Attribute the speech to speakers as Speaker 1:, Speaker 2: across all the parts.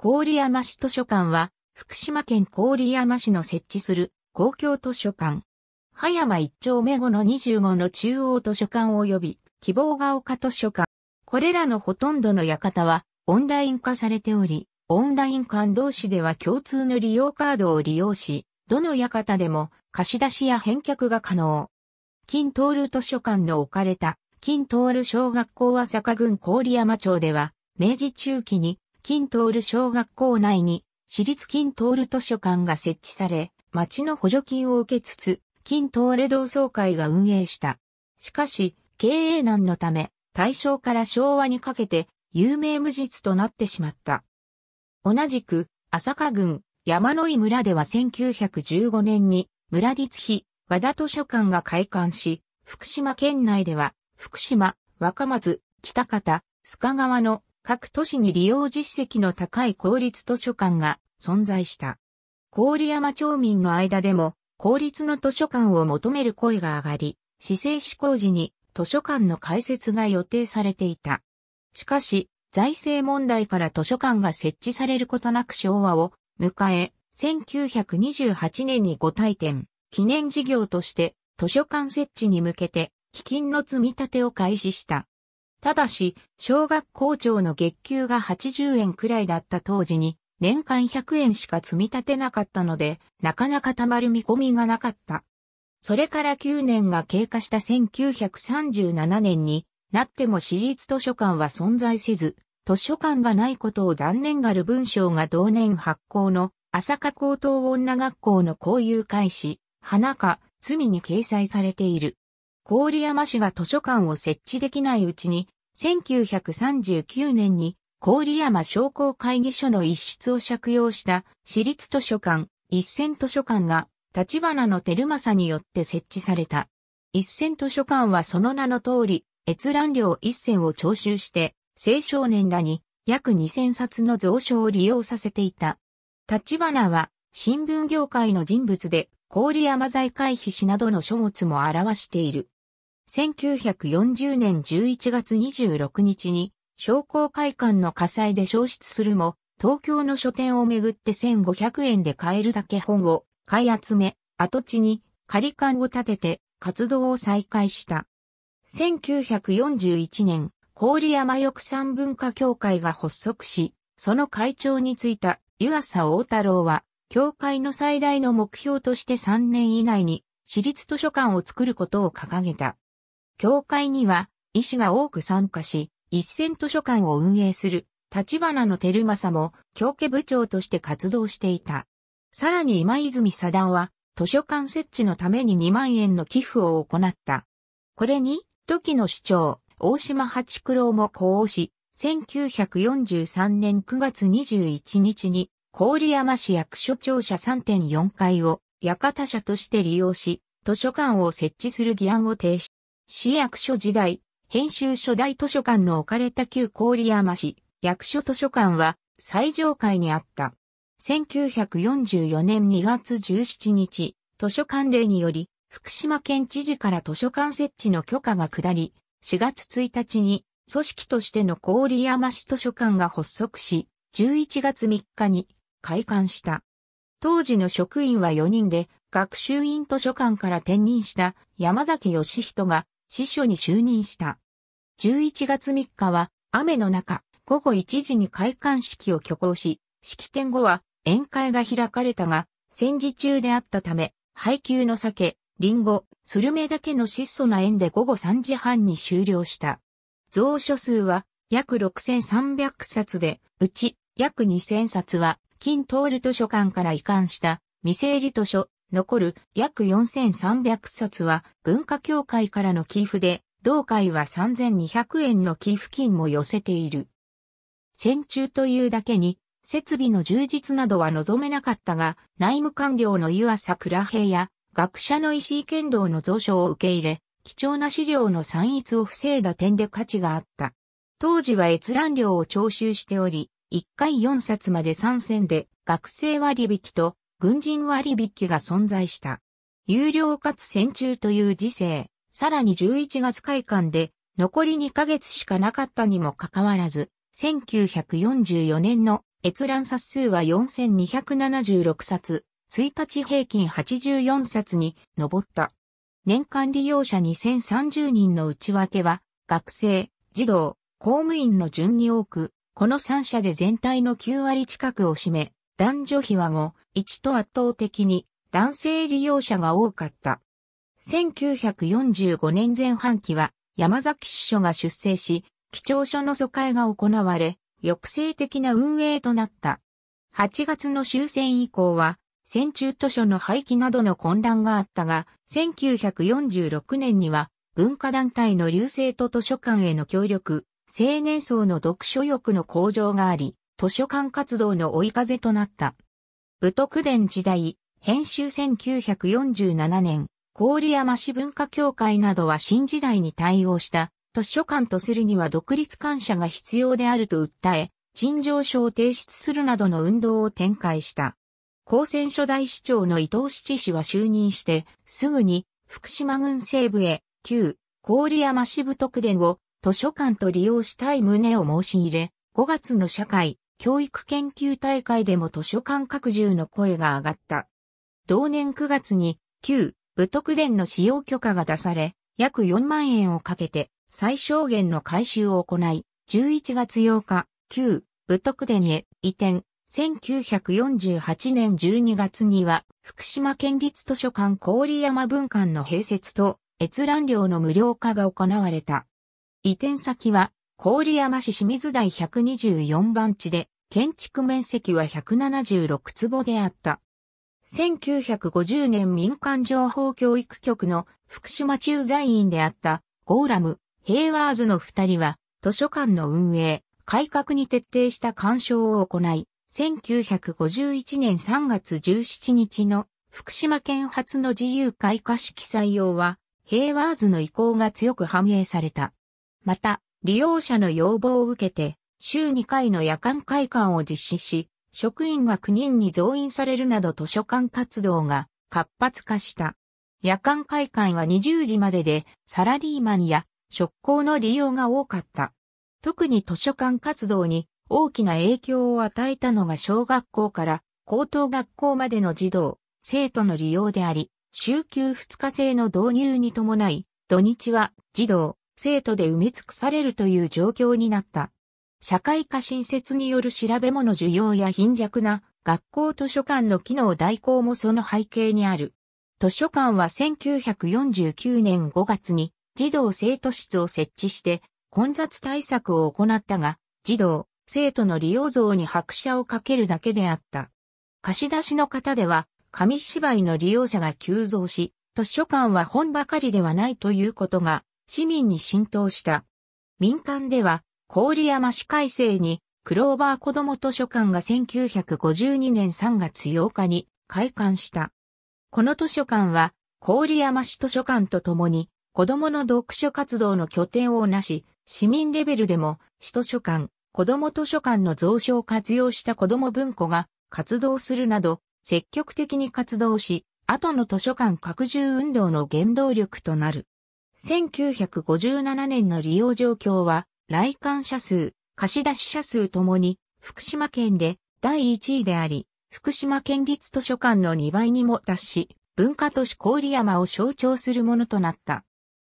Speaker 1: 郡山市図書館は、福島県郡山市の設置する公共図書館。葉山一丁目後の25の中央図書館及び希望が丘図書館。これらのほとんどの館はオンライン化されており、オンライン館同士では共通の利用カードを利用し、どの館でも貸し出しや返却が可能。金通る図書館の置かれた金通る小学校は坂郡郡山町では、明治中期に金通る小学校内に、私立金通る図書館が設置され、町の補助金を受けつつ、金通れ同窓会が運営した。しかし、経営難のため、大正から昭和にかけて、有名無実となってしまった。同じく、朝霞郡、山野井村では1915年に、村立碑、和田図書館が開館し、福島県内では、福島、若松、北方、須賀川の各都市に利用実績の高い公立図書館が存在した。郡山町民の間でも、公立の図書館を求める声が上がり、市政施行時に図書館の開設が予定されていた。しかし、財政問題から図書館が設置されることなく昭和を迎え、1928年に5体験、記念事業として図書館設置に向けて基金の積み立てを開始した。ただし、小学校長の月給が80円くらいだった当時に、年間100円しか積み立てなかったので、なかなか貯まる見込みがなかった。それから9年が経過した1937年になっても私立図書館は存在せず、図書館がないことを残念がる文章が同年発行の朝霞高等女学校の交友開始、花か罪に掲載されている。郡山市が図書館を設置できないうちに、1939年に郡山商工会議所の一室を借用した市立図書館一線図書館が立花の照正によって設置された。一線図書館はその名の通り、閲覧料一線を徴収して、青少年らに約2000冊の蔵書を利用させていた。立花は新聞業界の人物で郡山財回避史などの書物も表している。1940年11月26日に商工会館の火災で消失するも、東京の書店をめぐって1500円で買えるだけ本を買い集め、跡地に仮館を建てて活動を再開した。1941年、郡山翼産文化協会が発足し、その会長に就いた湯浅大太郎は、協会の最大の目標として3年以内に、私立図書館を作ることを掲げた。協会には、医師が多く参加し、一線図書館を運営する、立花の照政も、教家部長として活動していた。さらに今泉佐田は、図書館設置のために2万円の寄付を行った。これに、時の市長、大島八九郎も呼応し、1943年9月21日に、郡山市役所庁舎3.4階を、館舎として利用し、図書館を設置する議案を提出。市役所時代、編集初代図書館の置かれた旧郡山市、役所図書館は最上階にあった。1944年2月17日、図書館令により、福島県知事から図書館設置の許可が下り、4月1日に組織としての郡山市図書館が発足し、11月3日に開館した。当時の職員は4人で、学習院図書館から転任した山崎義人が司書に就任した。11月3日は雨の中、午後1時に開館式を挙行し、式典後は宴会が開かれたが、戦時中であったため、配給の酒、リンゴ、スルメだけの質素な縁で午後3時半に終了した。蔵書数は約6300冊で、うち約2000冊は、金通る図書館から移管した未整理図書、残る約4300冊は文化協会からの寄付で、同会は3200円の寄付金も寄せている。戦中というだけに、設備の充実などは望めなかったが、内務官僚の湯浅倉平や、学者の石井剣道の蔵書を受け入れ、貴重な資料の散逸を防いだ点で価値があった。当時は閲覧料を徴収しており、1回4冊まで3戦で学生割引と軍人割引が存在した。有料かつ戦中という時世、さらに11月会館で残り2ヶ月しかなかったにもかかわらず、1944年の閲覧冊数は4276冊、1日平均84冊に上った。年間利用者2030人の内訳は、学生、児童、公務員の順に多く、この3社で全体の9割近くを占め、男女比は5、1と圧倒的に男性利用者が多かった。1945年前半期は山崎支所が出生し、基調書の疎開が行われ、抑制的な運営となった。8月の終戦以降は、戦中図書の廃棄などの混乱があったが、1946年には文化団体の流星と図書館への協力、青年層の読書欲の向上があり、図書館活動の追い風となった。武徳伝時代、編集1947年、郡山市文化協会などは新時代に対応した図書館とするには独立感謝が必要であると訴え、陳情書を提出するなどの運動を展開した。高専初代市長の伊藤七氏は就任して、すぐに福島郡西部へ旧郡山市武徳伝を図書館と利用したい旨を申し入れ、5月の社会教育研究大会でも図書館拡充の声が上がった。同年9月に旧武徳殿の使用許可が出され、約4万円をかけて最小限の改修を行い、11月8日、旧武徳殿へ移転、1948年12月には、福島県立図書館郡山文館の併設と、閲覧料の無料化が行われた。移転先は、郡山市清水台124番地で、建築面積は176坪であった。1950年民間情報教育局の福島駐在員であったゴーラム、ヘイワーズの二人は図書館の運営、改革に徹底した干渉を行い、1951年3月17日の福島県発の自由開花式採用はヘイワーズの意向が強く反映された。また、利用者の要望を受けて、週2回の夜間会館を実施し、職員が9人に増員されるなど図書館活動が活発化した。夜間会館は20時までで、サラリーマンや職工の利用が多かった。特に図書館活動に大きな影響を与えたのが小学校から高等学校までの児童、生徒の利用であり、週休2日制の導入に伴い、土日は児童、生徒で埋め尽くされるという状況になった。社会科新設による調べ物需要や貧弱な学校図書館の機能代行もその背景にある。図書館は1949年5月に児童生徒室を設置して混雑対策を行ったが、児童、生徒の利用像に拍車をかけるだけであった。貸し出しの方では、紙芝居の利用者が急増し、図書館は本ばかりではないということが市民に浸透した。民間では、郡山市改正に、クローバー子ども図書館が1952年3月8日に開館した。この図書館は、郡山市図書館とともに、子供の読書活動の拠点をなし、市民レベルでも、市図書館、子供図書館の蔵書を活用した子供文庫が活動するなど、積極的に活動し、後の図書館拡充運動の原動力となる。1957年の利用状況は、来館者数、貸出者数ともに、福島県で第1位であり、福島県立図書館の2倍にも達し、文化都市郡山を象徴するものとなった。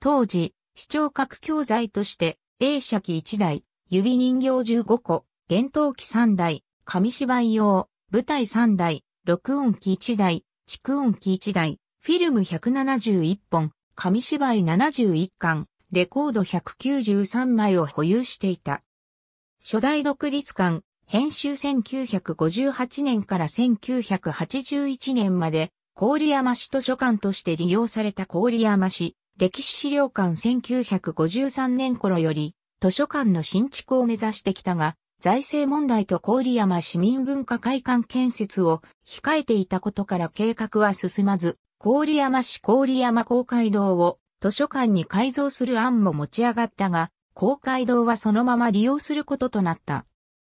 Speaker 1: 当時、視聴覚教材として、映写機1台、指人形15個、幻灯機3台、紙芝居用、舞台3台、録音機1台、蓄音機1台、フィルム171本、紙芝居71巻、レコード193枚を保有していた。初代独立館、編集1958年から1981年まで、郡山市図書館として利用された郡山市、歴史資料館1953年頃より、図書館の新築を目指してきたが、財政問題と郡山市民文化会館建設を控えていたことから計画は進まず、郡山市郡山公会堂を図書館に改造する案も持ち上がったが、公会堂はそのまま利用することとなった。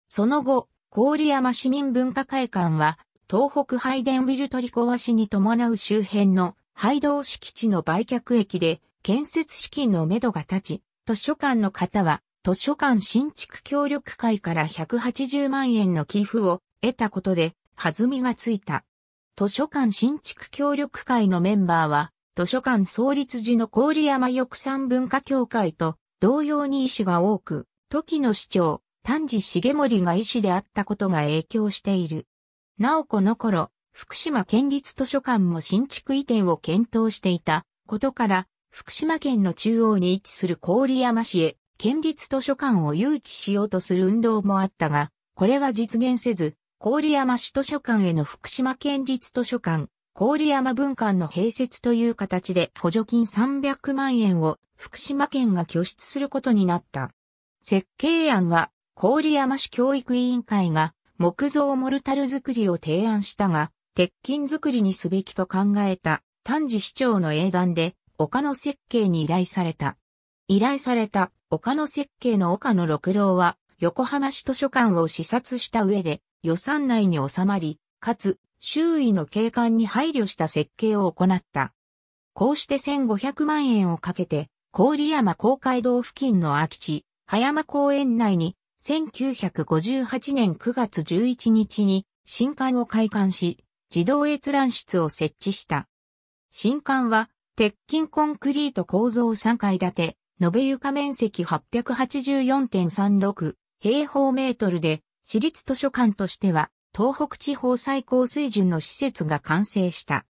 Speaker 1: その後、郡山市民文化会館は、東北廃電ビル取り壊しに伴う周辺の廃道敷地の売却駅で、建設資金のめどが立ち、図書館の方は、図書館新築協力会から180万円の寄付を得たことで、弾みがついた。図書館新築協力会のメンバーは、図書館創立時の郡山翼山文化協会と同様に医師が多く、時の市長、丹治重盛が医師であったことが影響している。なおこの頃、福島県立図書館も新築移転を検討していたことから、福島県の中央に位置する郡山市へ県立図書館を誘致しようとする運動もあったが、これは実現せず、郡山市図書館への福島県立図書館、郡山文館の併設という形で補助金300万円を福島県が拠出することになった。設計案は郡山市教育委員会が木造モルタル作りを提案したが、鉄筋作りにすべきと考えた丹治市長の英断で丘の設計に依頼された。依頼された丘の設計の丘の六郎は横浜市図書館を視察した上で予算内に収まり、かつ周囲の景観に配慮した設計を行った。こうして1500万円をかけて、郡山公会堂付近の空き地、葉山公園内に、1958年9月11日に新館を開館し、自動閲覧室を設置した。新館は、鉄筋コンクリート構造3階建て、延べ床面積884.36平方メートルで、私立図書館としては、東北地方最高水準の施設が完成した。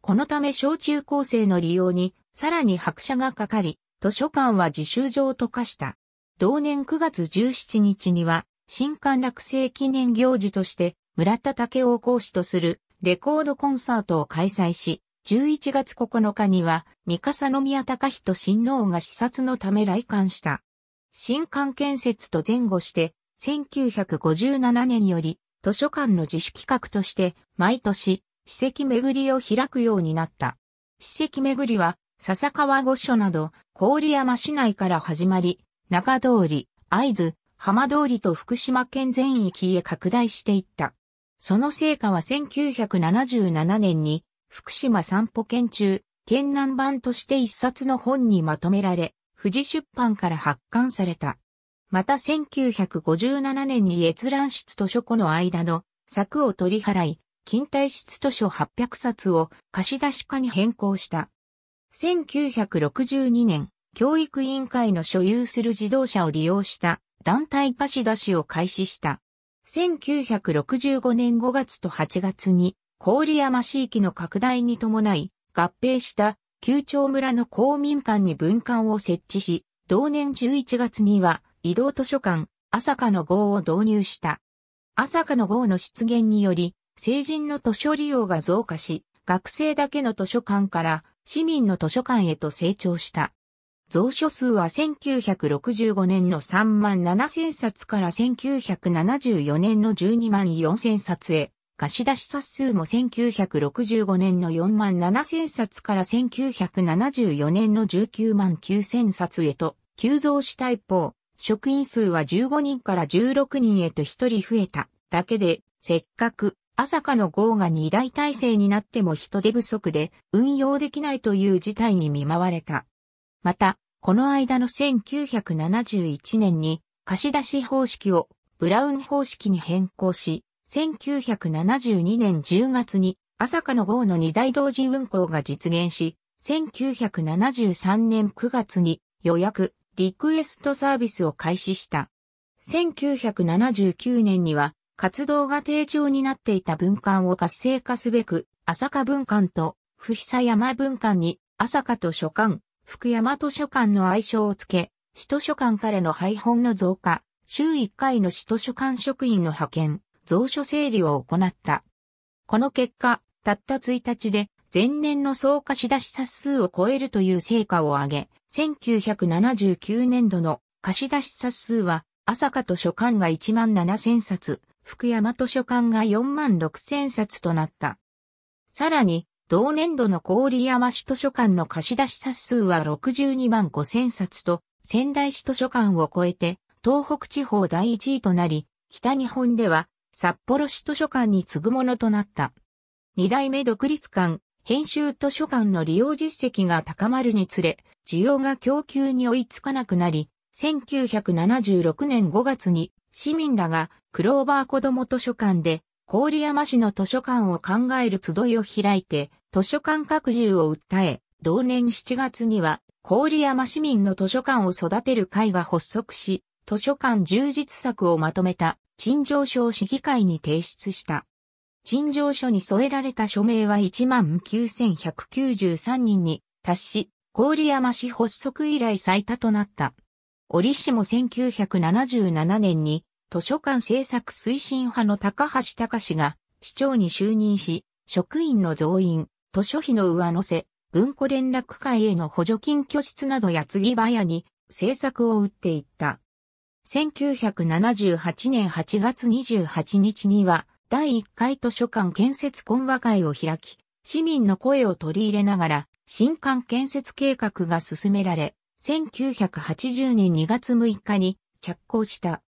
Speaker 1: このため小中高生の利用に、さらに拍車がかかり、図書館は自習場と化した。同年9月17日には、新館落成記念行事として、村田武雄講師とするレコードコンサートを開催し、11月9日には、三笠宮隆人親王が視察のため来館した。新館建設と前後して、1957年より図書館の自主企画として毎年史跡巡りを開くようになった。史跡巡りは笹川御所など郡山市内から始まり、中通り、会津、浜通りと福島県全域へ拡大していった。その成果は1977年に福島散歩県中、県南版として一冊の本にまとめられ、富士出版から発刊された。また1957年に閲覧室図書庫の間の柵を取り払い、近代室図書800冊を貸し出し化に変更した。1962年、教育委員会の所有する自動車を利用した団体貸し出しを開始した。1965年5月と8月に郡山市域の拡大に伴い合併した旧町村の公民館に文館を設置し、同年11月には移動図書館、朝霞の号を導入した。朝霞の号の出現により、成人の図書利用が増加し、学生だけの図書館から市民の図書館へと成長した。蔵書数は1965年の3万7千冊から1974年の12万4千冊へ貸出冊数も1965年の4万7000冊から1974年の19万9000冊へと急増した一方、職員数は15人から16人へと1人増えただけで、せっかく朝かの号が2大体制になっても人手不足で運用できないという事態に見舞われた。また、この間の1971年に貸し出し方式をブラウン方式に変更し、1972年10月に朝霞の号の二大同時運行が実現し、1973年9月に予約、リクエストサービスを開始した。1979年には活動が定調になっていた文館を活性化すべく、朝霞文館と不久山文館に朝霞図書館、福山図書館の愛称をつけ、市図書館からの配本の増加、週1回の市図書館職員の派遣、蔵書整理を行った。この結果、たった1日で前年の総貸し出し冊数を超えるという成果を上げ、1979年度の貸し出し冊数は、朝霞図書館が1万7000冊、福山図書館が4万6000冊となった。さらに、同年度の郡山市図書館の貸し出し冊数は62万5000冊と、仙台市図書館を超えて、東北地方第1位となり、北日本では札幌市図書館に次ぐものとなった。二代目独立館、編集図書館の利用実績が高まるにつれ、需要が供給に追いつかなくなり、1976年5月に市民らがクローバー子ども図書館で郡山市の図書館を考える集いを開いて図書館拡充を訴え、同年7月には郡山市民の図書館を育てる会が発足し、図書館充実策をまとめた陳情書を市議会に提出した。陳情書に添えられた署名は19,193人に達し、郡山市発足以来最多となった。折しも1977年に図書館政策推進派の高橋隆が市長に就任し、職員の増員、図書費の上乗せ、文庫連絡会への補助金拠出などや継ぎ早に政策を打っていった。1978年8月28日には、第1回図書館建設懇話会を開き、市民の声を取り入れながら、新館建設計画が進められ、1980年2月6日に着工した。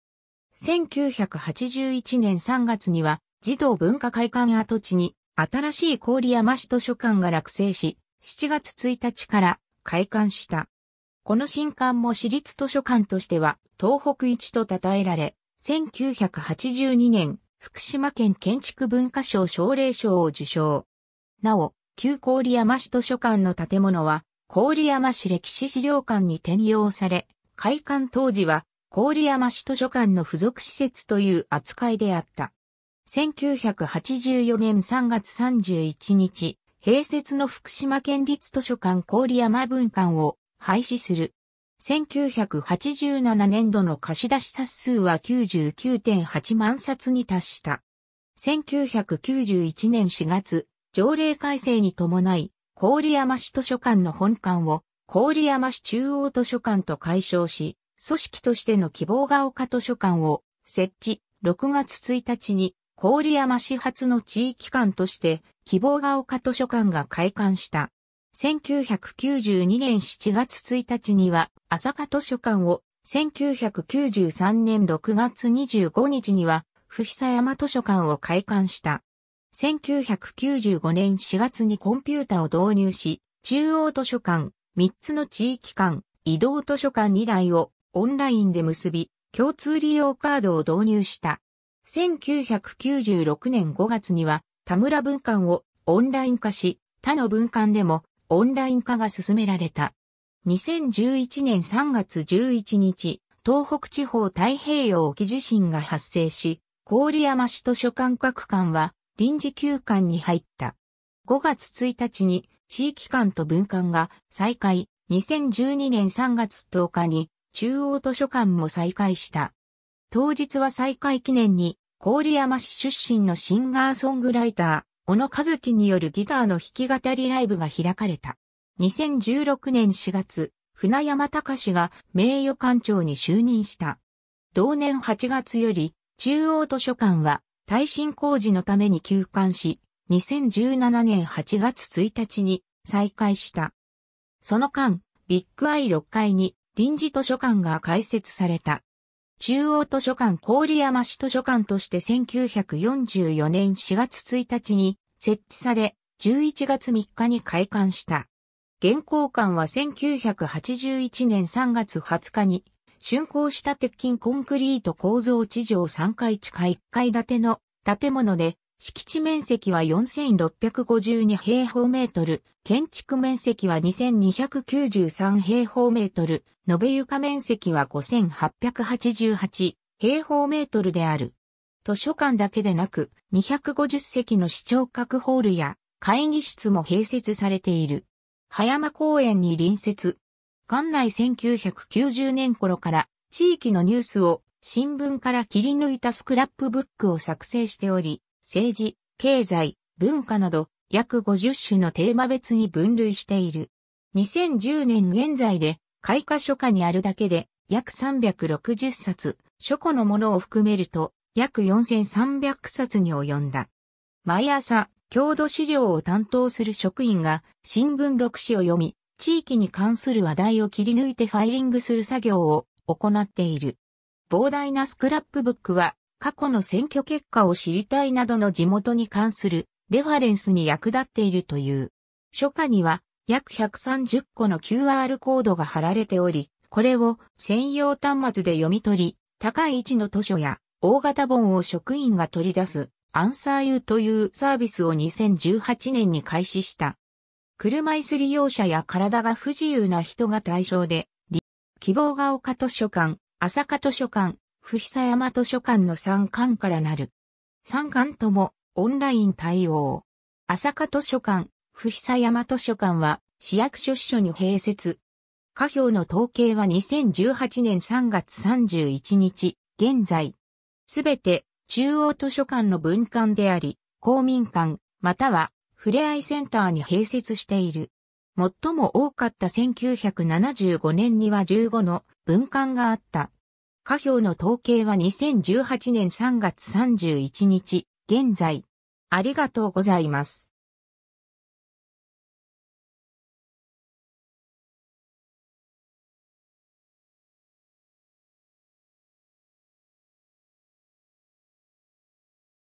Speaker 1: 1981年3月には、児童文化会館跡地に、新しい郡山市図書館が落成し、7月1日から開館した。この新館も私立図書館としては東北一と称えられ、1982年、福島県建築文化賞奨励賞を受賞。なお、旧郡山市図書館の建物は、郡山市歴史資料館に転用され、開館当時は、郡山市図書館の付属施設という扱いであった。1984年3月31日、併設の福島県立図書館郡山文館を廃止する。1987年度の貸出冊数は99.8万冊に達した。1991年4月、条例改正に伴い、郡山市図書館の本館を郡山市中央図書館と解消し、組織としての希望が丘図書館を設置、6月1日に郡山市発の地域館として希望が丘図書館が開館した。1992年7月1日には、朝霞図書館を、1993年6月25日には、不久山図書館を開館した。1995年4月にコンピュータを導入し、中央図書館、3つの地域間、移動図書館2台をオンラインで結び、共通利用カードを導入した。1996年5月には、田村文館をオンライン化し、他の文館でもオンライン化が進められた。2011年3月11日、東北地方太平洋沖地震が発生し、郡山市図書館各館は臨時休館に入った。5月1日に地域館と文館が再開、2012年3月10日に中央図書館も再開した。当日は再開記念に、郡山市出身のシンガーソングライター、小野和樹によるギターの弾き語りライブが開かれた。2016年4月、船山隆が名誉館長に就任した。同年8月より、中央図書館は耐震工事のために休館し、2017年8月1日に再開した。その間、ビッグアイ6階に臨時図書館が開設された。中央図書館郡山市図書館として1944年4月1日に設置され、11月3日に開館した。現行館は1981年3月20日に、竣工した鉄筋コンクリート構造地上3階地下1階建ての建物で、敷地面積は4652平方メートル、建築面積は2293平方メートル、延べ床面積は5888平方メートルである。図書館だけでなく、250席の市長閣ホールや会議室も併設されている。葉山公園に隣接。館内1990年頃から地域のニュースを新聞から切り抜いたスクラップブックを作成しており、政治、経済、文化など約50種のテーマ別に分類している。2010年現在で開花書家にあるだけで約360冊書庫のものを含めると約4300冊に及んだ。毎朝、郷土資料を担当する職員が新聞録紙を読み、地域に関する話題を切り抜いてファイリングする作業を行っている。膨大なスクラップブックは過去の選挙結果を知りたいなどの地元に関するレファレンスに役立っているという。初夏には約130個の QR コードが貼られており、これを専用端末で読み取り、高い位置の図書や大型本を職員が取り出す、アンサー U というサービスを2018年に開始した。車椅子利用者や体が不自由な人が対象で、希望が丘図書館、朝霞図書館、ふ久山図書館の3館からなる。3館ともオンライン対応。朝霞図書館、ふ久山図書館は市役所支所に併設。下表の統計は2018年3月31日、現在、すべて中央図書館の分館であり、公民館、またはふれあいセンターに併設している。最も多かった1975年には15の分館があった。下表の統計は2018年3月31日、現在。ありがとうございます。